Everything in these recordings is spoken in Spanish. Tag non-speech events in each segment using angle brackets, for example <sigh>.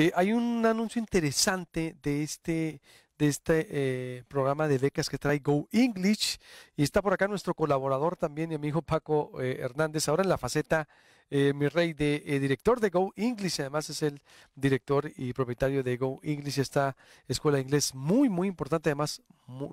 Eh, hay un anuncio interesante de este, de este eh, programa de becas que trae Go English. Y está por acá nuestro colaborador también, mi amigo Paco eh, Hernández, ahora en la faceta, mi rey, de director de Go English. Además es el director y propietario de Go English, esta escuela de inglés muy, muy importante, además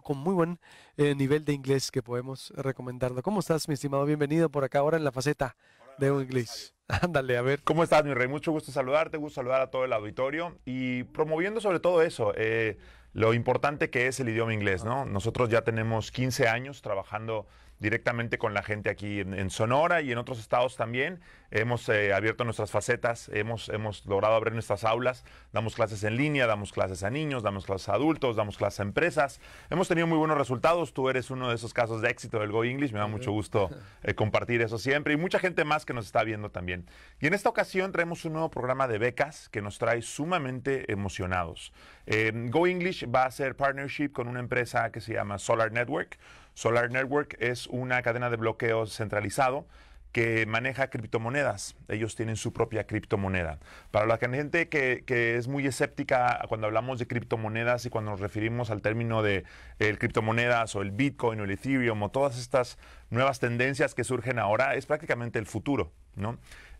con muy buen nivel de inglés que podemos recomendarlo. ¿Cómo estás, mi estimado? Bienvenido por acá ahora en la faceta de Go English. Ándale, a ver. ¿Cómo estás, mi rey? Mucho gusto saludarte, gusto saludar a todo el auditorio y promoviendo sobre todo eso, eh, lo importante que es el idioma inglés, ¿no? Nosotros ya tenemos 15 años trabajando directamente con la gente aquí en, Sonora y en otros estados también. Hemos eh, abierto nuestras facetas, hemos, logrado abrir nuestras aulas, damos clases en línea, damos clases a niños, damos clases a adultos, damos clases a empresas. Hemos tenido muy buenos resultados, tú eres uno de esos casos de éxito del Go English, me da mucho gusto eh, compartir eso siempre y mucha gente más que nos está viendo también. Y en esta ocasión traemos un nuevo programa de becas que nos trae sumamente emocionados. Eh, Go English va a hacer partnership con una empresa que se llama Solar Network. Solar Network es una cadena de bloqueo centralizado que maneja criptomonedas. Ellos tienen su propia criptomoneda. Para la gente que, es muy escéptica cuando hablamos de criptomonedas y cuando nos referimos al término de criptomonedas o el Bitcoin o el Ethereum o todas estas nuevas tendencias que surgen ahora, es prácticamente el futuro. ¿no?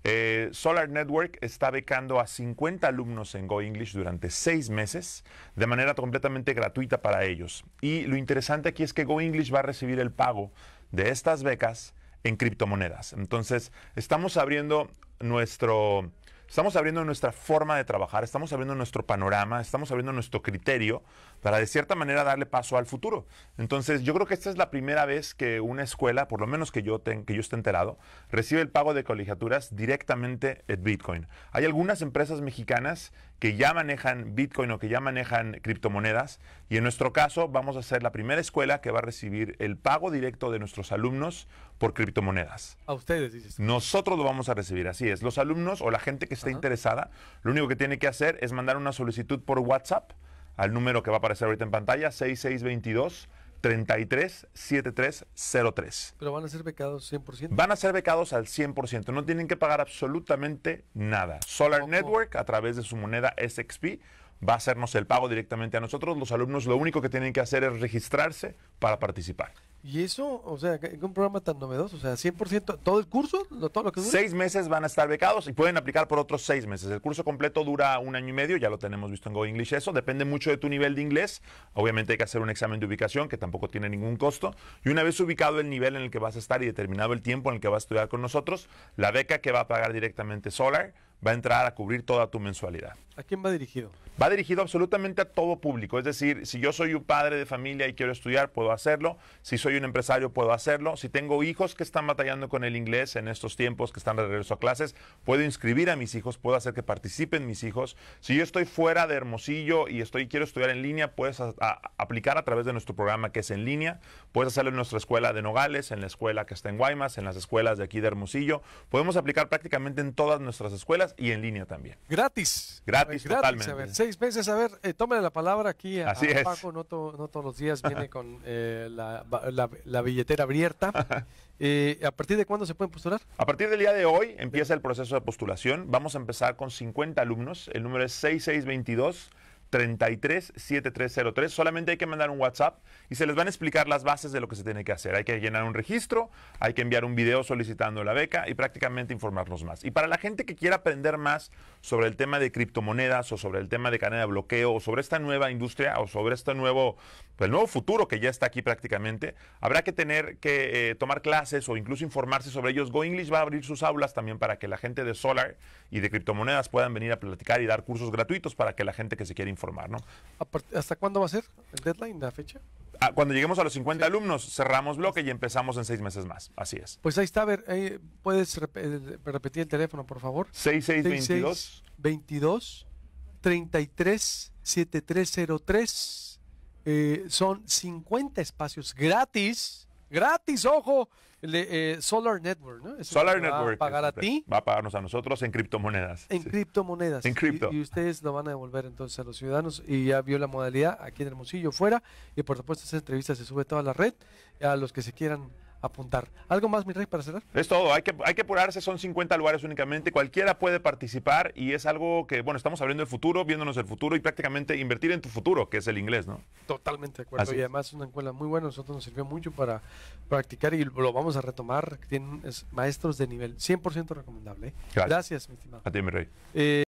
Eh, Solar Network está becando a 50 alumnos en Go English durante seis meses de manera completamente gratuita para ellos. Y lo interesante aquí es que Go English va a recibir el pago de estas becas en criptomonedas. Entonces, estamos abriendo nuestro, Estamos abriendo nuestra forma de trabajar, estamos abriendo nuestro panorama, estamos abriendo nuestro criterio para de cierta manera darle paso al futuro. Entonces, yo creo que esta es la primera vez que una escuela, por lo menos que yo, que yo esté enterado, recibe el pago de colegiaturas directamente en Bitcoin. Hay algunas empresas mexicanas que ya manejan Bitcoin o que ya manejan criptomonedas. Y en nuestro caso vamos a ser la primera escuela que va a recibir el pago directo de nuestros alumnos por criptomonedas. A ustedes, dices. Nosotros lo vamos a recibir, así es. Los alumnos o la gente que esté interesada, lo único que tiene que hacer es mandar una solicitud por WhatsApp al número que va a aparecer ahorita en pantalla, 6622. 33 7303. Pero van a ser becados 100%. Van a ser becados al 100%. No tienen que pagar absolutamente nada. Solar Network, a través de su moneda SXP, va a hacernos el pago directamente a nosotros. Los alumnos lo único que tienen que hacer es registrarse para participar. Y eso, o sea, un programa tan novedoso, o sea, 100%, todo el curso, todo lo que dura. Seis meses van a estar becados y pueden aplicar por otros seis meses. El curso completo dura un año y medio, ya lo tenemos visto en Go English eso. Depende mucho de tu nivel de inglés. Obviamente hay que hacer un examen de ubicación que tampoco tiene ningún costo. Y una vez ubicado el nivel en el que vas a estar y determinado el tiempo en el que vas a estudiar con nosotros, la beca que va a pagar directamente Solar va a entrar a cubrir toda tu mensualidad. ¿A quién va dirigido? Va dirigido absolutamente a todo público. Es decir, si yo soy un padre de familia y quiero estudiar, puedo hacerlo. Si soy un empresario, puedo hacerlo. Si tengo hijos que están batallando con el inglés en estos tiempos que están de regreso a clases, puedo inscribir a mis hijos, puedo hacer que participen mis hijos. Si yo estoy fuera de Hermosillo y estoy quiero estudiar en línea, puedes aplicar a través de nuestro programa que es en línea. Puedes hacerlo en nuestra escuela de Nogales, en la escuela que está en Guaymas, en las escuelas de aquí de Hermosillo. Podemos aplicar prácticamente en todas nuestras escuelas y en línea también. Gratis. Gratis, totalmente. a ver, seis meses, a ver, eh, la palabra aquí a, Así Paco, no, todos los días viene con <laughs> eh, la, billetera abierta. <laughs> Eh, ¿A partir de cuándo se pueden postular? A partir del día de hoy empieza el proceso de postulación. Vamos a empezar con 50 alumnos. El número es 6622. 33 7303. Solamente hay que mandar un WhatsApp y se les van a explicar las bases de lo que se tiene que hacer. Hay que llenar un registro, hay que enviar un video solicitando la beca y prácticamente informarnos más. Y para la gente que quiera aprender más sobre el tema de criptomonedas o sobre el tema de cadena de bloqueo o sobre esta nueva industria o sobre este nuevo, el pues, nuevo futuro que ya está aquí prácticamente, habrá que tener que eh, tomar clases o incluso informarse sobre ellos. Go English va a abrir sus aulas también para que la gente de Solar y de criptomonedas puedan venir a platicar y dar cursos gratuitos para que la gente que se quiera informar, ¿no? ¿Hasta cuándo va a ser el deadline, la fecha? Ah, cuando lleguemos a los 50 alumnos, cerramos bloque y empezamos en seis meses más. Así es. Pues ahí está, ver, eh, ¿puedes eh, repetir el teléfono, por favor? 6622 22 33 7303. son 50 espacios gratis Gratis, ojo, eh, Solar Network, ¿no? Solar va a pagar a ti. Va a pagarnos a nosotros en criptomonedas. En criptomonedas. En cripto. Y, ustedes lo van a devolver entonces a los ciudadanos. Y ya vio la modalidad aquí en Hermosillo, fuera. Y por supuesto, esa entrevista se sube a toda la red. A los que se quieran apuntar. ¿Algo más, mi rey, para cerrar? Es todo, hay que, hay que apurarse, son 50 lugares únicamente, cualquiera puede participar y es algo que, bueno, estamos hablando el futuro, viéndonos el futuro y prácticamente invertir en tu futuro, que es el inglés, ¿no? Totalmente de acuerdo, y además una escuela muy buena, nosotros nos sirvió mucho para practicar y lo vamos a retomar, tienen maestros de nivel 100% recomendable. Gracias. mi estimado. A ti, mi rey. Eh,